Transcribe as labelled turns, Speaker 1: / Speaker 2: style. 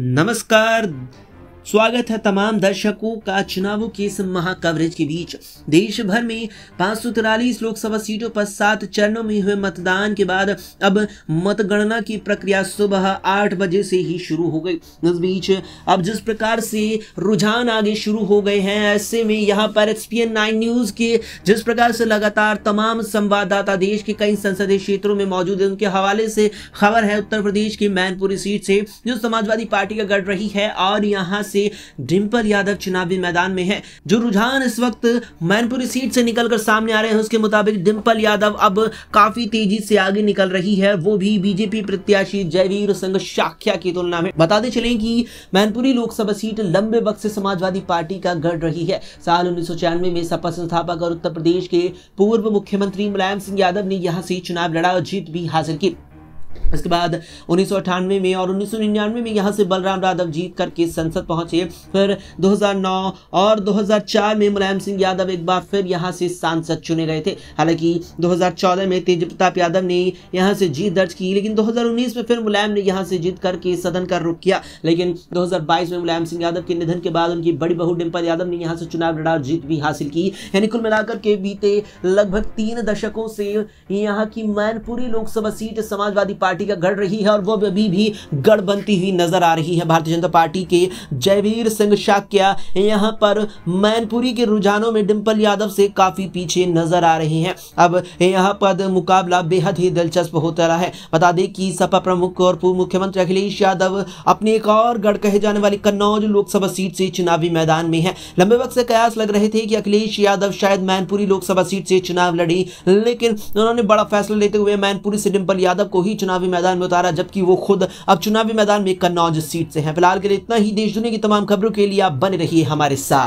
Speaker 1: नमस्कार स्वागत है तमाम दर्शकों का चुनावों के इस महा कवरेज के बीच देश भर में पाँच लोकसभा सीटों पर सात चरणों में हुए मतदान के बाद अब मतगणना की प्रक्रिया सुबह आठ बजे से ही शुरू हो गई इस बीच अब जिस प्रकार से रुझान आगे शुरू हो गए हैं ऐसे में यहाँ पर एक्सपीएन नाइन न्यूज के जिस प्रकार से लगातार तमाम संवाददाता देश के कई संसदीय क्षेत्रों में मौजूद है उनके हवाले से खबर है उत्तर प्रदेश की मैनपुरी सीट से जो समाजवादी पार्टी का गढ़ रही है और यहाँ से से डिम्पल यादव चुनावी मैदान में है जो रुझान इस वक्त मैनपुरी सीट से निकलकर सामने आ रहे हैं उसके मुताबिक डिम्पल यादव अब काफी तेजी से आगे निकल रही है वो भी बीजेपी प्रत्याशी जयवीर सिंह शाख्या की तुलना में बताते चले कि मैनपुरी लोकसभा सीट लंबे वक्त से समाजवादी पार्टी का गढ़ रही है साल उन्नीस में सपा संस्थापक और उत्तर प्रदेश के पूर्व मुख्यमंत्री मुलायम सिंह यादव ने यहां से चुनाव लड़ा और जीत भी हासिल की इसके बाद उन्नीस में और उन्नीस में यहाँ से बलराम यादव जीत करके संसद पहुंचे फिर 2009 और 2004 में मुलायम सिंह यादव एक बार फिर यहाँ से सांसद चुने गए थे हालांकि 2014 में तेज प्रताप यादव ने यहाँ से जीत दर्ज की लेकिन 2019 में फिर मुलायम ने यहाँ से जीत करके सदन का रुख किया लेकिन दो में मुलायम सिंह यादव के निधन के बाद उनकी बड़ी बहू डिम्पल यादव ने यहाँ से चुनाव लड़ा जीत भी हासिल की यानी कुल मिलाकर के बीते लगभग तीन दशकों से यहाँ की Mainpuri Lok Sabha seat Samajwadi party party का गढ़ रही है और वो अभी भी गढ़ बनती हुई नजर आ रही है भारतीय जनता पार्टी के जयवीर सिंह शाक्या यहाँ पर मैनपुरी के रुझानों में डिम्पल यादव से काफी पीछे नजर आ रहे हैं अब यहाँ पर मुकाबला बेहद ही दिलचस्प होता रहा है बता दें कि सपा प्रमुख और पूर्व मुख्यमंत्री अखिलेश यादव अपने एक और गढ़ कहे जाने वाली कन्नौज लोकसभा सीट से चुनावी मैदान में है लंबे वक्त से कयास लग रहे थे कि अखिलेश यादव शायद मैनपुरी लोकसभा सीट से चुनाव लड़ी लेकिन उन्होंने बड़ा फैसला लेते हुए मैनपुरी से डिम्पल यादव को ही चुनावी चुनावी मैदान में उतारा जबकि वो खुद अब चुनावी मैदान में कन्नौज सीट से हैं फिलहाल के लिए इतना ही देश दुनिया की तमाम खबरों के लिए आप बने रहिए हमारे साथ